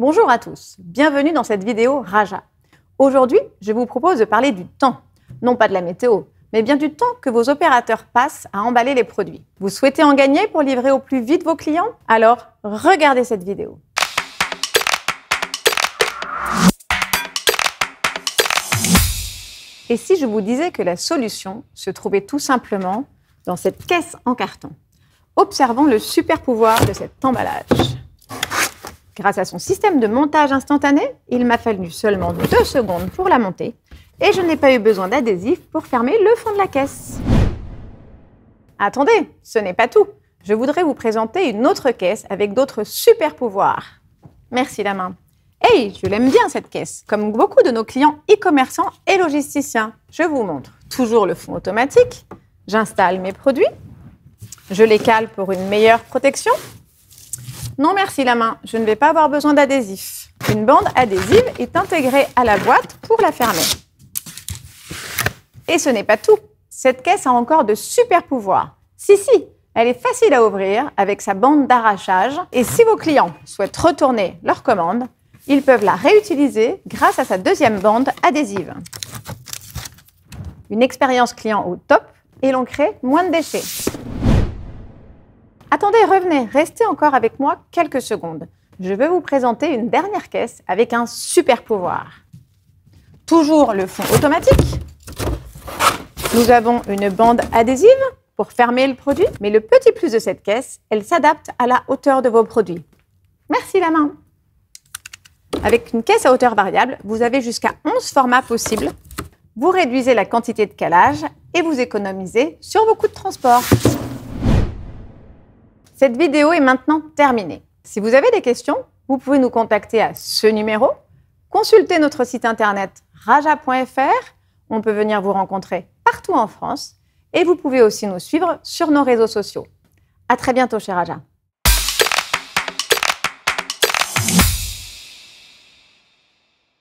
Bonjour à tous, bienvenue dans cette vidéo Raja. Aujourd'hui, je vous propose de parler du temps, non pas de la météo, mais bien du temps que vos opérateurs passent à emballer les produits. Vous souhaitez en gagner pour livrer au plus vite vos clients Alors, regardez cette vidéo. Et si je vous disais que la solution se trouvait tout simplement dans cette caisse en carton Observons le super pouvoir de cet emballage. Grâce à son système de montage instantané, il m'a fallu seulement deux secondes pour la monter et je n'ai pas eu besoin d'adhésif pour fermer le fond de la caisse. Attendez, ce n'est pas tout. Je voudrais vous présenter une autre caisse avec d'autres super pouvoirs. Merci la main. Hey, je l'aime bien cette caisse, comme beaucoup de nos clients e-commerçants et logisticiens. Je vous montre toujours le fond automatique. J'installe mes produits. Je les cale pour une meilleure protection. Non merci la main, je ne vais pas avoir besoin d'adhésif. Une bande adhésive est intégrée à la boîte pour la fermer. Et ce n'est pas tout. Cette caisse a encore de super pouvoirs. Si, si, elle est facile à ouvrir avec sa bande d'arrachage. Et si vos clients souhaitent retourner leur commande, ils peuvent la réutiliser grâce à sa deuxième bande adhésive. Une expérience client au top et l'on crée moins de déchets. Attendez, revenez, restez encore avec moi quelques secondes. Je veux vous présenter une dernière caisse avec un super pouvoir. Toujours le fond automatique. Nous avons une bande adhésive pour fermer le produit, mais le petit plus de cette caisse, elle s'adapte à la hauteur de vos produits. Merci la main. Avec une caisse à hauteur variable, vous avez jusqu'à 11 formats possibles. Vous réduisez la quantité de calage et vous économisez sur vos coûts de transport. Cette vidéo est maintenant terminée. Si vous avez des questions, vous pouvez nous contacter à ce numéro, consulter notre site internet raja.fr, on peut venir vous rencontrer partout en France et vous pouvez aussi nous suivre sur nos réseaux sociaux. À très bientôt, chez Raja.